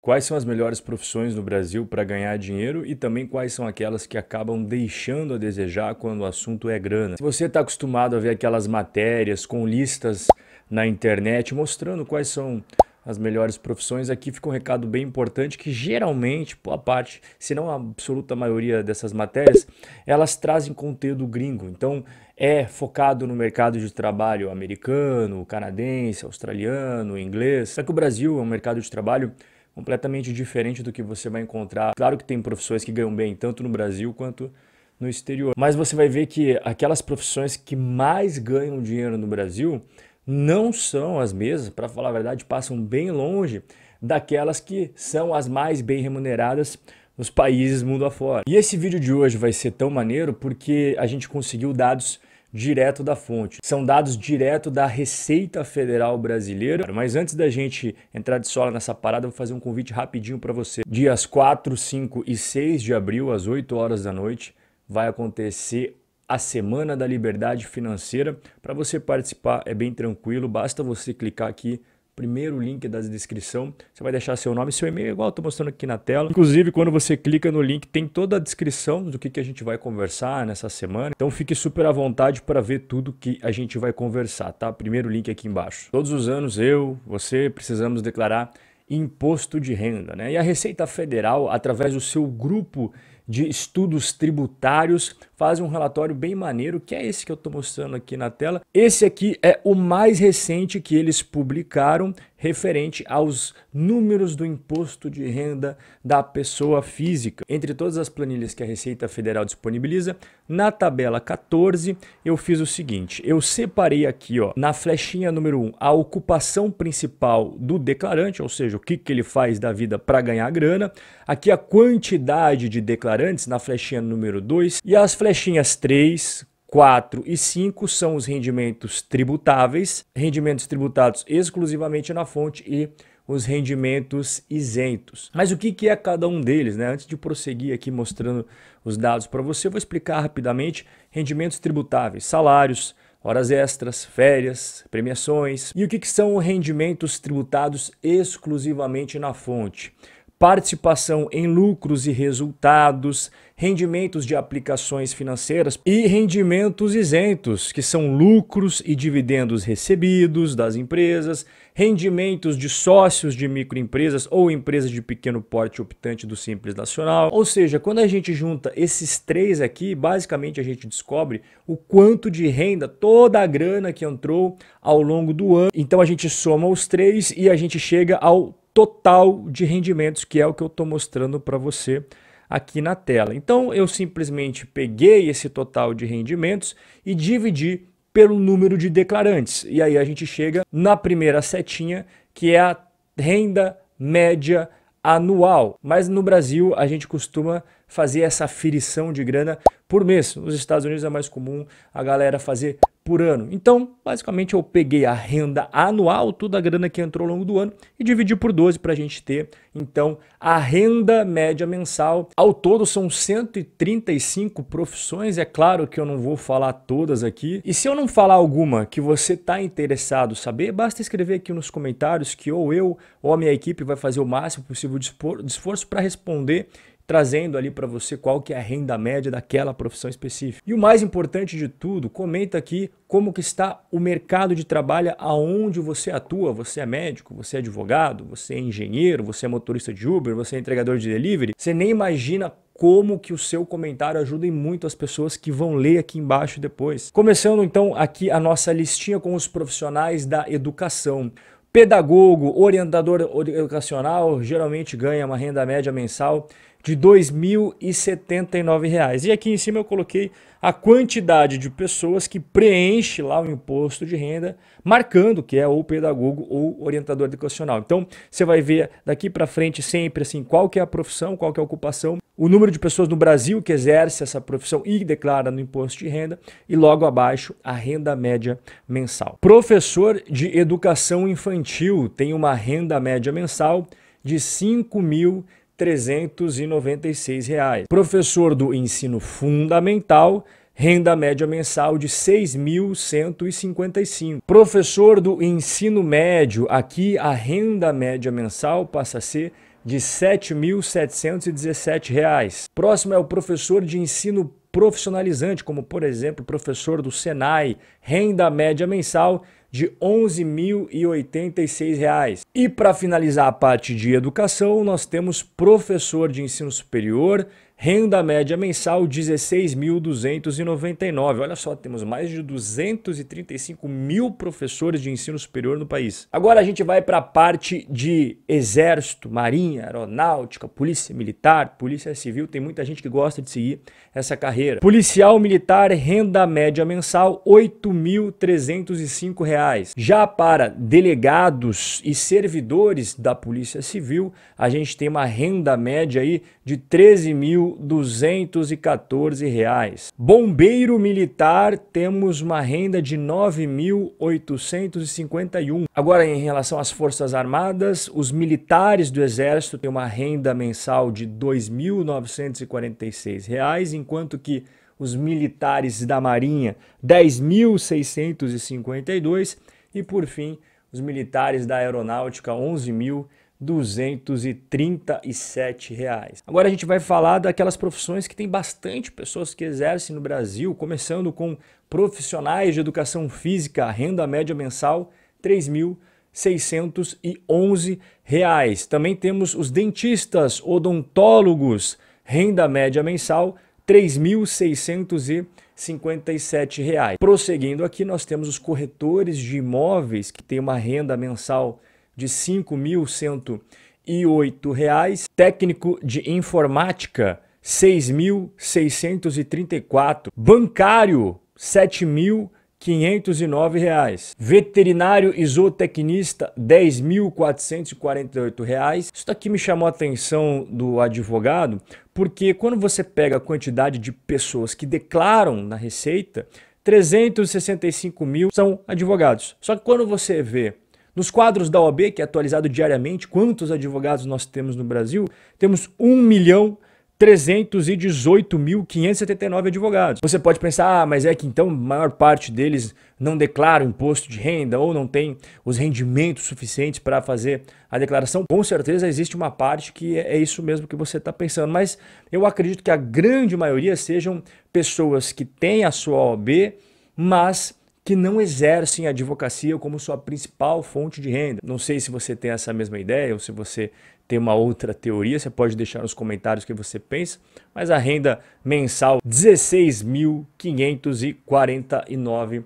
Quais são as melhores profissões no Brasil para ganhar dinheiro e também quais são aquelas que acabam deixando a desejar quando o assunto é grana? Se você está acostumado a ver aquelas matérias com listas na internet mostrando quais são as melhores profissões, aqui fica um recado bem importante que geralmente, boa parte, se não a absoluta maioria dessas matérias, elas trazem conteúdo gringo. Então, é focado no mercado de trabalho americano, canadense, australiano, inglês. Só que o Brasil é um mercado de trabalho completamente diferente do que você vai encontrar. Claro que tem profissões que ganham bem, tanto no Brasil quanto no exterior. Mas você vai ver que aquelas profissões que mais ganham dinheiro no Brasil não são as mesmas, para falar a verdade, passam bem longe daquelas que são as mais bem remuneradas nos países mundo afora. E esse vídeo de hoje vai ser tão maneiro porque a gente conseguiu dados direto da fonte. São dados direto da Receita Federal Brasileira. Mas antes da gente entrar de sola nessa parada, eu vou fazer um convite rapidinho para você. Dias 4, 5 e 6 de abril, às 8 horas da noite, vai acontecer a Semana da Liberdade Financeira. Para você participar é bem tranquilo, basta você clicar aqui primeiro link da descrição. Você vai deixar seu nome e seu e-mail, é igual eu estou mostrando aqui na tela. Inclusive, quando você clica no link, tem toda a descrição do que, que a gente vai conversar nessa semana. Então fique super à vontade para ver tudo que a gente vai conversar, tá? Primeiro link aqui embaixo. Todos os anos, eu, você, precisamos declarar imposto de renda. Né? E a Receita Federal, através do seu grupo de estudos tributários, fazem um relatório bem maneiro, que é esse que eu estou mostrando aqui na tela. Esse aqui é o mais recente que eles publicaram referente aos números do imposto de renda da pessoa física. Entre todas as planilhas que a Receita Federal disponibiliza, na tabela 14 eu fiz o seguinte, eu separei aqui ó, na flechinha número 1 a ocupação principal do declarante, ou seja, o que, que ele faz da vida para ganhar grana, aqui a quantidade de declarantes na flechinha número 2 e as flechinhas flechinhas 3, 4 e 5 são os rendimentos tributáveis, rendimentos tributados exclusivamente na fonte e os rendimentos isentos. Mas o que é cada um deles? Né? Antes de prosseguir aqui mostrando os dados para você, eu vou explicar rapidamente rendimentos tributáveis, salários, horas extras, férias, premiações. E o que são rendimentos tributados exclusivamente na fonte? participação em lucros e resultados, rendimentos de aplicações financeiras e rendimentos isentos, que são lucros e dividendos recebidos das empresas, rendimentos de sócios de microempresas ou empresas de pequeno porte optante do Simples Nacional. Ou seja, quando a gente junta esses três aqui, basicamente a gente descobre o quanto de renda, toda a grana que entrou ao longo do ano. Então a gente soma os três e a gente chega ao total de rendimentos, que é o que eu estou mostrando para você aqui na tela. Então eu simplesmente peguei esse total de rendimentos e dividi pelo número de declarantes. E aí a gente chega na primeira setinha, que é a renda média anual. Mas no Brasil a gente costuma fazer essa aferição de grana por mês. Nos Estados Unidos é mais comum a galera fazer por ano. Então, basicamente, eu peguei a renda anual, toda a grana que entrou ao longo do ano, e dividi por 12 para a gente ter, então, a renda média mensal. Ao todo, são 135 profissões. É claro que eu não vou falar todas aqui. E se eu não falar alguma que você está interessado saber, basta escrever aqui nos comentários que ou eu ou a minha equipe vai fazer o máximo possível de esforço para responder trazendo ali para você qual que é a renda média daquela profissão específica. E o mais importante de tudo, comenta aqui como que está o mercado de trabalho aonde você atua. Você é médico, você é advogado, você é engenheiro, você é motorista de Uber, você é entregador de delivery. Você nem imagina como que o seu comentário ajuda em muito as pessoas que vão ler aqui embaixo depois. Começando então aqui a nossa listinha com os profissionais da educação. Pedagogo, orientador educacional, geralmente ganha uma renda média mensal de R$ 2.079. E aqui em cima eu coloquei a quantidade de pessoas que preenche lá o imposto de renda, marcando que é ou pedagogo ou orientador educacional. Então, você vai ver daqui para frente sempre assim, qual que é a profissão, qual que é a ocupação o número de pessoas no Brasil que exerce essa profissão e declara no imposto de renda, e logo abaixo a renda média mensal. Professor de educação infantil tem uma renda média mensal de R$ 5.396. Professor do ensino fundamental, renda média mensal de 6.155. Professor do ensino médio, aqui a renda média mensal passa a ser de R$ 7.717. Próximo é o professor de ensino profissionalizante, como por exemplo, professor do Senai, renda média mensal de R$ 11.086. E para finalizar a parte de educação, nós temos professor de ensino superior, Renda média mensal 16.299. Olha só, temos mais de 235 mil professores de ensino superior no país. Agora a gente vai para a parte de exército, marinha, aeronáutica, polícia militar, polícia civil. Tem muita gente que gosta de seguir essa carreira. Policial militar, renda média mensal R$ 8.305. Já para delegados e servidores da polícia civil, a gente tem uma renda média aí de 13 mil R$ reais. Bombeiro militar, temos uma renda de 9.851. Agora, em relação às Forças Armadas, os militares do Exército têm uma renda mensal de R$ 2.946, enquanto que os militares da Marinha, 10.652 e, por fim, os militares da Aeronáutica, 11.000 237 reais. Agora a gente vai falar daquelas profissões que tem bastante pessoas que exercem no Brasil, começando com profissionais de educação física, renda média mensal 3.611 reais. Também temos os dentistas, odontólogos, renda média mensal 3.657 reais. Prosseguindo aqui, nós temos os corretores de imóveis que têm uma renda mensal de R$ 5.108, técnico de informática 6.634, bancário 7.509 reais, veterinário e zootecnista 10.448 reais. Isso daqui me chamou a atenção do advogado, porque quando você pega a quantidade de pessoas que declaram na receita, 365 mil são advogados. Só que quando você vê nos quadros da OAB, que é atualizado diariamente, quantos advogados nós temos no Brasil? Temos 1 milhão 318.579 advogados. Você pode pensar, ah, mas é que então a maior parte deles não declara o imposto de renda ou não tem os rendimentos suficientes para fazer a declaração. Com certeza existe uma parte que é, é isso mesmo que você está pensando, mas eu acredito que a grande maioria sejam pessoas que têm a sua OB mas que não exercem a advocacia como sua principal fonte de renda. Não sei se você tem essa mesma ideia ou se você tem uma outra teoria, você pode deixar nos comentários o que você pensa, mas a renda mensal R$ 16.549.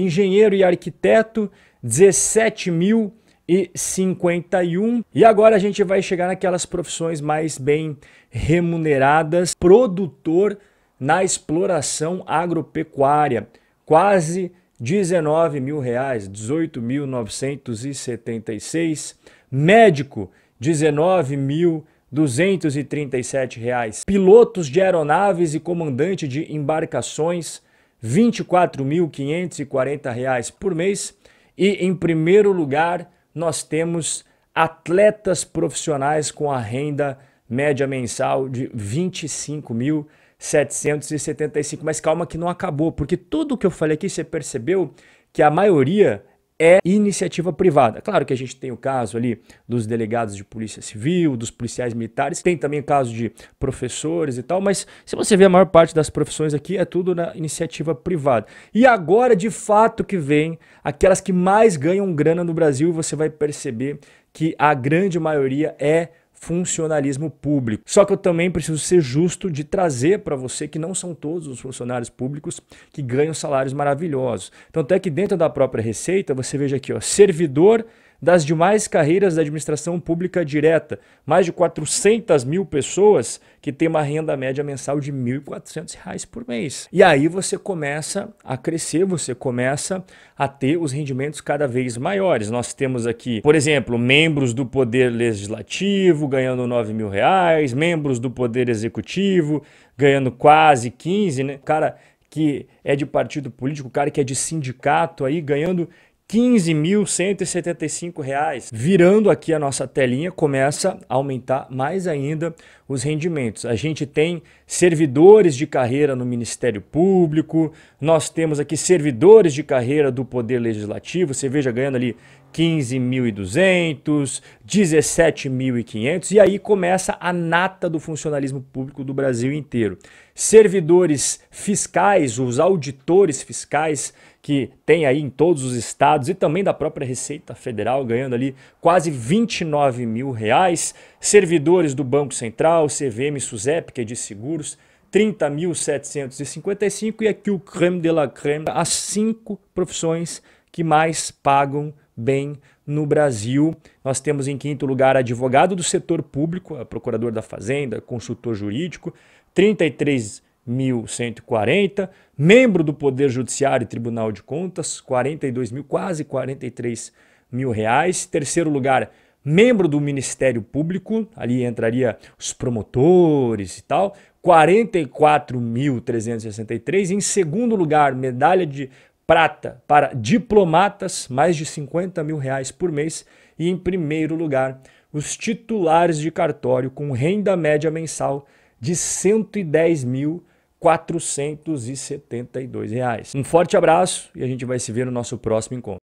Engenheiro e arquiteto R$ e 51. E agora a gente vai chegar naquelas profissões mais bem remuneradas, produtor na exploração agropecuária quase 19 mil reais, 18.976. Médico, 19.237 reais. Pilotos de aeronaves e comandante de embarcações, 24.540 reais por mês. E em primeiro lugar, nós temos atletas profissionais com a renda média mensal de 25 mil 775. Mas calma que não acabou, porque tudo o que eu falei aqui você percebeu que a maioria é iniciativa privada. Claro que a gente tem o caso ali dos delegados de polícia civil, dos policiais militares, tem também o caso de professores e tal, mas se você vê a maior parte das profissões aqui é tudo na iniciativa privada. E agora, de fato, que vem aquelas que mais ganham grana no Brasil e você vai perceber que a grande maioria é funcionalismo público. Só que eu também preciso ser justo de trazer para você que não são todos os funcionários públicos que ganham salários maravilhosos. Tanto é que dentro da própria Receita, você veja aqui, ó, servidor das demais carreiras da administração pública direta. Mais de 400 mil pessoas que têm uma renda média mensal de R$ 1.400 por mês. E aí você começa a crescer, você começa a ter os rendimentos cada vez maiores. Nós temos aqui, por exemplo, membros do Poder Legislativo ganhando R$ 9 mil, reais, membros do Poder Executivo ganhando quase 15, né? Cara que é de partido político, cara que é de sindicato aí ganhando 15.175 reais. Virando aqui a nossa telinha, começa a aumentar mais ainda os rendimentos. A gente tem servidores de carreira no Ministério Público, nós temos aqui servidores de carreira do Poder Legislativo, você veja ganhando ali 15.200, 17.500 e aí começa a nata do funcionalismo público do Brasil inteiro. Servidores fiscais, os auditores fiscais que tem aí em todos os estados e também da própria Receita Federal, ganhando ali quase 29 mil reais. Servidores do Banco Central, CVM, SUSEP, que é de seguros, 30.755 e aqui o creme de la creme, as cinco profissões que mais pagam bem no Brasil. Nós temos em quinto lugar advogado do setor público, procurador da Fazenda, consultor jurídico, 33.140, membro do Poder Judiciário e Tribunal de Contas, 42 mil, quase 43 mil reais. Terceiro lugar, membro do Ministério Público, ali entraria os promotores e tal, 44.363. Em segundo lugar, medalha de prata para diplomatas, mais de 50 mil reais por mês, e em primeiro lugar, os titulares de cartório com renda média mensal de 110 mil. reais. Um forte abraço e a gente vai se ver no nosso próximo encontro.